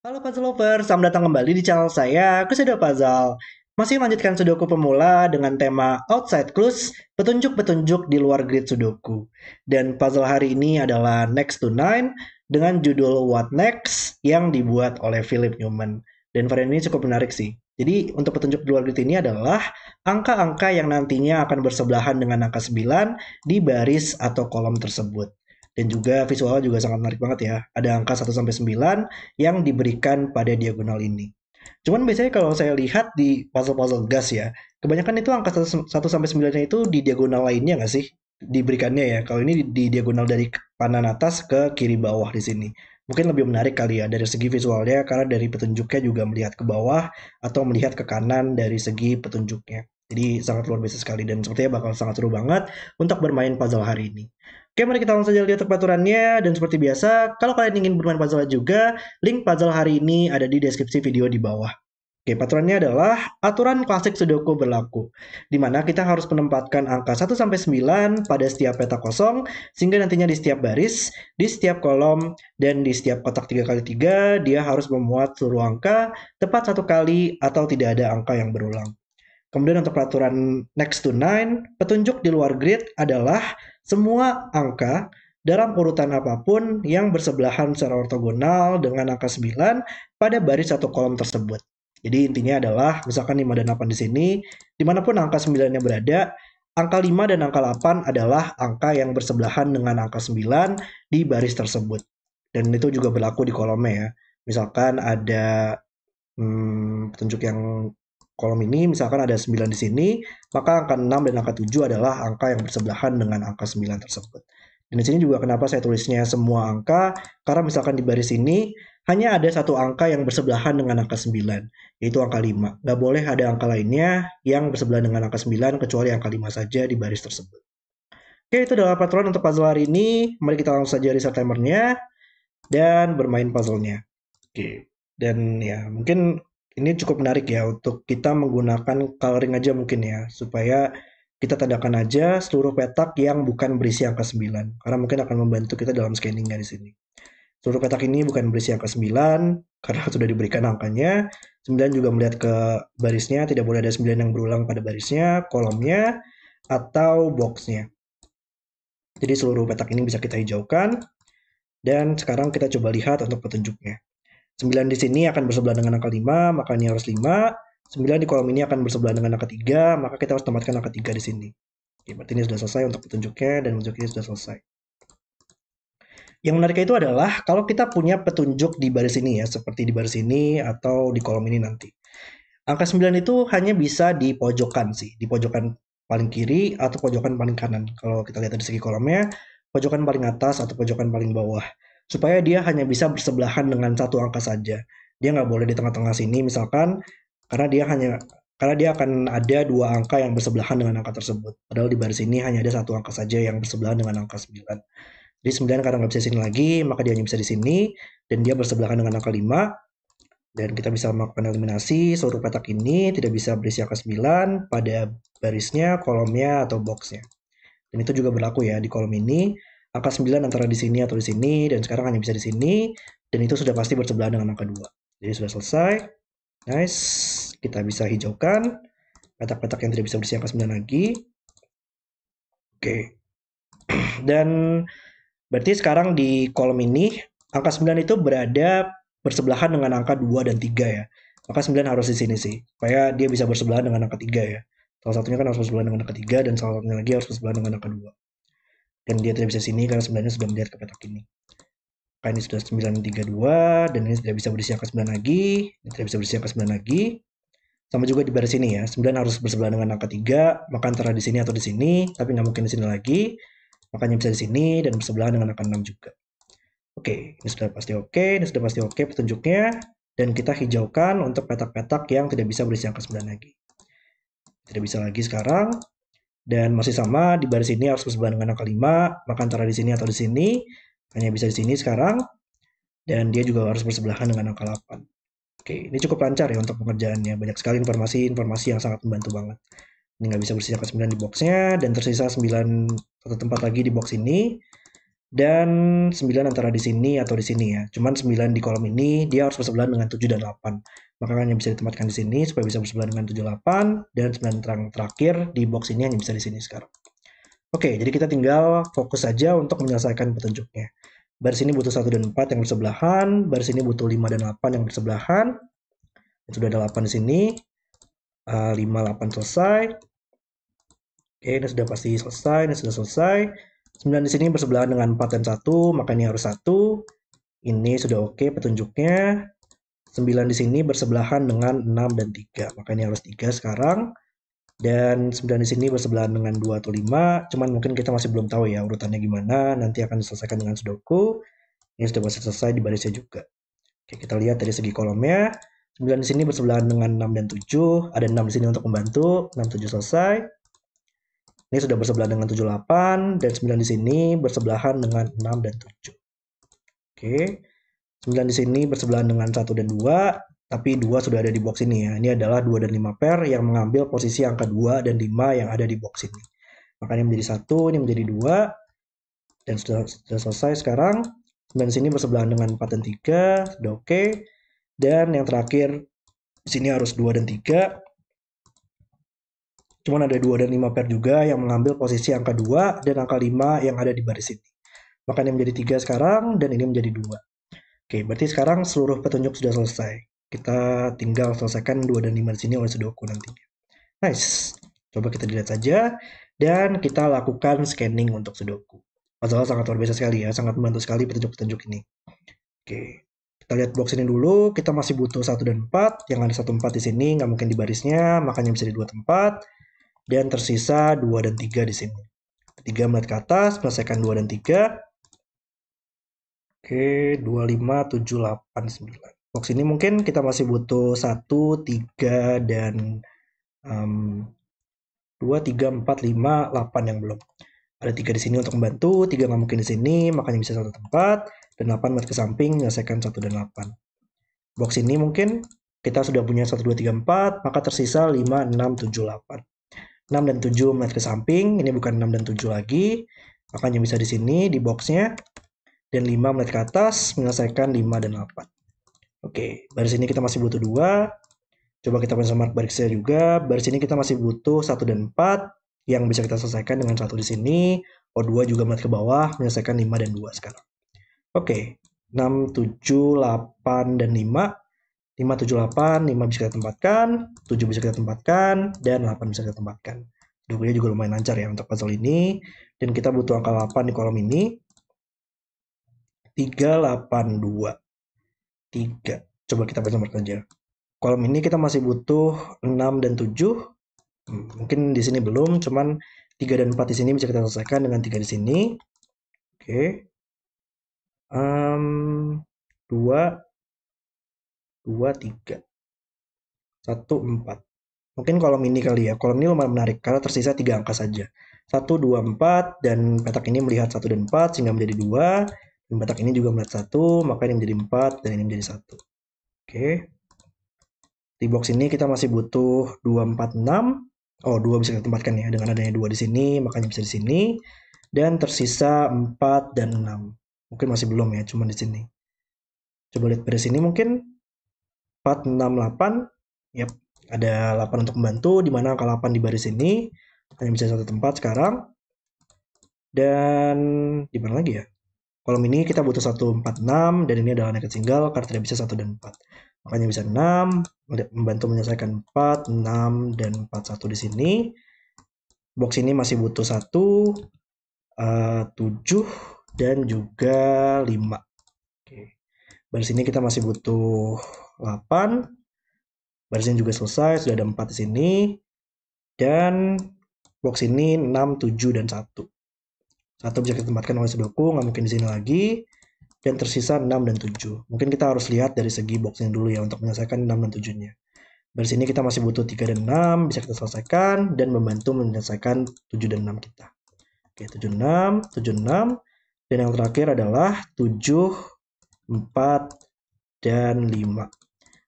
Halo puzzle lovers, selamat datang kembali di channel saya, Kusido Puzzle. Masih melanjutkan sudoku pemula dengan tema Outside Clues, petunjuk-petunjuk di luar grid sudoku. Dan puzzle hari ini adalah Next to Nine dengan judul What Next yang dibuat oleh Philip Newman. Dan varian ini cukup menarik sih. Jadi untuk petunjuk di luar grid ini adalah angka-angka yang nantinya akan bersebelahan dengan angka 9 di baris atau kolom tersebut. Dan juga visualnya juga sangat menarik banget ya. Ada angka 1 sampai 9 yang diberikan pada diagonal ini. Cuman biasanya kalau saya lihat di puzzle-puzzle gas ya, kebanyakan itu angka 1 sampai 9 itu di diagonal lainnya nggak sih? Diberikannya ya. Kalau ini di diagonal dari kanan atas ke kiri bawah di sini. Mungkin lebih menarik kali ya dari segi visualnya karena dari petunjuknya juga melihat ke bawah atau melihat ke kanan dari segi petunjuknya. Jadi sangat luar biasa sekali dan sepertinya bakal sangat seru banget untuk bermain puzzle hari ini. Oke, mari kita langsung saja lihat peraturannya Dan seperti biasa, kalau kalian ingin bermain puzzle juga, link puzzle hari ini ada di deskripsi video di bawah. Oke, peraturannya adalah aturan klasik Sudoku berlaku, di mana kita harus menempatkan angka 1-9 pada setiap peta kosong, sehingga nantinya di setiap baris, di setiap kolom, dan di setiap kotak 3x3, dia harus memuat seluruh angka tepat satu kali atau tidak ada angka yang berulang. Kemudian untuk peraturan next to nine, petunjuk di luar grid adalah semua angka dalam urutan apapun yang bersebelahan secara ortogonal dengan angka 9 pada baris atau kolom tersebut. Jadi intinya adalah misalkan 5 dan 8 di sini, dimanapun angka 9-nya berada, angka 5 dan angka 8 adalah angka yang bersebelahan dengan angka 9 di baris tersebut. Dan itu juga berlaku di kolomnya ya. Misalkan ada hmm, petunjuk yang kolom ini misalkan ada 9 di sini, maka angka 6 dan angka 7 adalah angka yang bersebelahan dengan angka 9 tersebut. Dan di sini juga kenapa saya tulisnya semua angka, karena misalkan di baris ini hanya ada satu angka yang bersebelahan dengan angka 9, yaitu angka 5. Nggak boleh ada angka lainnya yang bersebelahan dengan angka 9, kecuali angka 5 saja di baris tersebut. Oke, itu adalah peraturan untuk puzzle hari ini. Mari kita langsung saja reset timernya dan bermain puzzle-nya. Oke, dan ya mungkin ini cukup menarik ya untuk kita menggunakan coloring aja mungkin ya supaya kita tandakan aja seluruh petak yang bukan berisi angka 9 karena mungkin akan membantu kita dalam scanningnya di sini. Seluruh petak ini bukan berisi angka 9 karena sudah diberikan angkanya. 9 juga melihat ke barisnya, tidak boleh ada 9 yang berulang pada barisnya, kolomnya, atau boxnya. Jadi seluruh petak ini bisa kita hijaukan. Dan sekarang kita coba lihat untuk petunjuknya. 9 di sini akan bersebelahan dengan angka 5, maka ini harus 5. 9 di kolom ini akan bersebelahan dengan angka 3, maka kita harus tempatkan angka 3 di sini. Oke, berarti ini sudah selesai untuk petunjuknya dan ini sudah selesai. Yang menariknya itu adalah kalau kita punya petunjuk di baris ini ya, seperti di baris ini atau di kolom ini nanti. Angka 9 itu hanya bisa di pojokan sih, di pojokan paling kiri atau pojokan paling kanan. Kalau kita lihat dari segi kolomnya, pojokan paling atas atau pojokan paling bawah supaya dia hanya bisa bersebelahan dengan satu angka saja. Dia nggak boleh di tengah-tengah sini misalkan karena dia hanya karena dia akan ada dua angka yang bersebelahan dengan angka tersebut. Padahal di baris ini hanya ada satu angka saja yang bersebelahan dengan angka 9. Jadi 9 karena nggak bisa di sini lagi, maka dia hanya bisa di sini, dan dia bersebelahan dengan angka 5. Dan kita bisa melakukan eliminasi, seluruh petak ini tidak bisa berisi angka 9 pada barisnya, kolomnya, atau boxnya. Dan itu juga berlaku ya di kolom ini angka 9 antara di sini atau di sini, dan sekarang hanya bisa di sini, dan itu sudah pasti bersebelahan dengan angka 2. Jadi sudah selesai. Nice. Kita bisa hijaukan. Petak-petak yang tidak bisa berisi angka 9 lagi. Oke. Dan berarti sekarang di kolom ini, angka 9 itu berada bersebelahan dengan angka 2 dan 3 ya. Maka 9 harus di sini sih. Supaya dia bisa bersebelahan dengan angka 3 ya. Salah satunya kan harus bersebelahan dengan angka 3 dan salah satunya lagi harus bersebelahan dengan angka 2 dan dia tidak bisa sini karena sebenarnya sudah melihat ke petak ini maka ini sudah 932 dan ini tidak bisa berisi angka 9 lagi ini tidak bisa berisi angka 9 lagi sama juga di baris ini ya 9 harus bersebelahan dengan angka 3 maka antara di sini atau di sini tapi nggak mungkin di sini lagi makanya bisa di sini dan bersebelahan dengan angka 6 juga Oke, ini sudah pasti oke, ini sudah pasti oke petunjuknya. Dan kita hijaukan untuk petak-petak yang tidak bisa berisi angka 9 lagi. Tidak bisa lagi sekarang. Dan masih sama di baris ini harus bersebelahan dengan angka 5, maka antara di sini atau di sini hanya bisa di sini sekarang. Dan dia juga harus bersebelahan dengan angka 8. Oke, ini cukup lancar ya untuk pengerjaannya. Banyak sekali informasi-informasi yang sangat membantu banget. Ini nggak bisa bersisa ke 9 di boxnya, dan tersisa 9 satu tempat lagi di box ini dan 9 antara di sini atau di sini ya. Cuman 9 di kolom ini dia harus bersebelahan dengan 7 dan 8. Maka hanya bisa ditempatkan di sini supaya bisa bersebelahan dengan 7 8 dan 9 terang terakhir di box ini hanya bisa di sini sekarang. Oke, jadi kita tinggal fokus saja untuk menyelesaikan petunjuknya. Baris ini butuh 1 dan 4 yang bersebelahan, baris ini butuh 5 dan 8 yang bersebelahan. Dan sudah ada 8 di sini. Uh, 5 8 selesai. Oke, ini sudah pasti selesai, ini sudah selesai. 9 di sini bersebelahan dengan 4 dan 1, maka ini harus 1. Ini sudah oke okay petunjuknya. 9 di sini bersebelahan dengan 6 dan 3, maka ini harus 3 sekarang. Dan 9 di sini bersebelahan dengan 2 atau 5, cuman mungkin kita masih belum tahu ya urutannya gimana, nanti akan diselesaikan dengan sudoku. Ini sudah masih selesai di barisnya juga. Oke, kita lihat dari segi kolomnya. 9 di sini bersebelahan dengan 6 dan 7, ada 6 di sini untuk membantu, 6, 7 selesai. Ini sudah bersebelahan dengan 78 dan 9 di sini bersebelahan dengan 6 dan 7. Oke. 9 di sini bersebelahan dengan 1 dan 2, tapi 2 sudah ada di box ini ya. Ini adalah 2 dan 5 pair yang mengambil posisi angka 2 dan 5 yang ada di box ini. Makanya menjadi 1, ini menjadi 2, dan sudah, sudah selesai sekarang. 9 di sini bersebelahan dengan 4 dan 3, sudah oke. Okay. Dan yang terakhir, di sini harus 2 dan 3, Cuman ada 2 dan 5 pair juga yang mengambil posisi angka 2 dan angka 5 yang ada di baris ini. Makanya menjadi 3 sekarang dan ini menjadi 2. Oke, berarti sekarang seluruh petunjuk sudah selesai. Kita tinggal selesaikan 2 dan 5 di sini oleh Sudoku nantinya. Nice. Coba kita dilihat saja dan kita lakukan scanning untuk Sudoku. Masalah sangat luar biasa sekali ya, sangat membantu sekali petunjuk-petunjuk ini. Oke, kita lihat box ini dulu, kita masih butuh 1 dan 4, yang ada 1 4 di sini, nggak mungkin di barisnya, makanya bisa di dua tempat dan tersisa 2 dan 3 di sini. 3 melihat ke atas, selesaikan 2 dan 3. Oke, 2, 5, 7, 8, 9. Box ini mungkin kita masih butuh 1, 3, dan um, 2, 3, 4, 5, 8 yang belum. Ada 3 di sini untuk membantu, 3 nggak mungkin di sini, makanya bisa satu tempat, dan 8 melihat ke samping, selesaikan 1 dan 8. Box ini mungkin kita sudah punya 1, 2, 3, 4, maka tersisa 5, 6, 7, 8. 6 dan 7 melihat ke samping, ini bukan 6 dan 7 lagi, makanya bisa di sini di boxnya, dan 5 melihat ke atas, menyelesaikan 5 dan 8. Oke, baris ini kita masih butuh 2, coba kita benchmark barisnya juga, baris ini kita masih butuh 1 dan 4, yang bisa kita selesaikan dengan 1 di sini, O2 juga melihat ke bawah, menyelesaikan 5 dan 2 sekarang. Oke, 6, 7, 8, dan 5, 578, 5 bisa kita tempatkan, 7 bisa kita tempatkan, dan 8 bisa kita tempatkan. Dokumennya juga lumayan lancar ya untuk puzzle ini. Dan kita butuh angka 8 di kolom ini. 382. 3. Coba kita baca aja. Kolom ini kita masih butuh 6 dan 7. Hmm, mungkin di sini belum, cuman 3 dan 4 di sini bisa kita selesaikan dengan 3 di sini. Oke. Okay. Um, 2, dua tiga satu empat mungkin kolom ini kali ya kolom ini lumayan menarik karena tersisa tiga angka saja satu dua empat dan petak ini melihat satu dan empat sehingga menjadi dua dan petak ini juga melihat satu maka ini menjadi empat dan ini menjadi satu oke di box ini kita masih butuh dua empat enam oh dua bisa kita tempatkan ya dengan adanya dua di sini makanya bisa di sini dan tersisa empat dan enam Mungkin masih belum ya, cuma di sini. Coba lihat dari sini mungkin 468 yep ada 8 untuk membantu di mana angka 8 di baris ini hanya bisa satu tempat sekarang dan di mana lagi ya kolom ini kita butuh 146 dan ini adalah naked single karena tidak bisa 1 dan 4 makanya bisa 6 membantu menyelesaikan 4 6 dan 4 1 di sini box ini masih butuh 1 uh, 7 dan juga 5 oke baris ini kita masih butuh 8 barisnya juga selesai sudah ada 4 di sini dan box ini 6, 7, dan 1 satu bisa ditempatkan oleh sebelahku nggak mungkin di sini lagi dan tersisa 6 dan 7 mungkin kita harus lihat dari segi boxnya dulu ya untuk menyelesaikan 6 dan 7 nya dari sini kita masih butuh 3 dan 6 bisa kita selesaikan dan membantu menyelesaikan 7 dan 6 kita oke 7, 6, 7, 6 dan yang terakhir adalah 7, 4, dan 5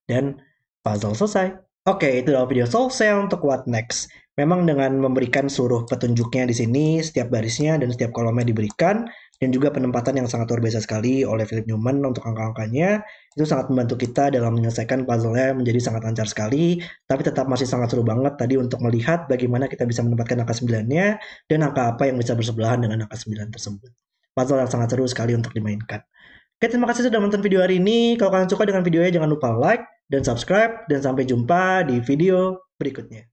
dan puzzle selesai. Oke, itu adalah video selesai saya untuk What Next. Memang dengan memberikan seluruh petunjuknya di sini, setiap barisnya dan setiap kolomnya diberikan, dan juga penempatan yang sangat luar biasa sekali oleh Philip Newman untuk angka-angkanya itu sangat membantu kita dalam menyelesaikan puzzle-nya menjadi sangat lancar sekali tapi tetap masih sangat seru banget tadi untuk melihat bagaimana kita bisa menempatkan angka 9-nya dan angka apa yang bisa bersebelahan dengan angka 9 tersebut. Puzzle yang sangat seru sekali untuk dimainkan. Oke, terima kasih sudah menonton video hari ini. Kalau kalian suka dengan videonya, jangan lupa like dan subscribe. Dan sampai jumpa di video berikutnya.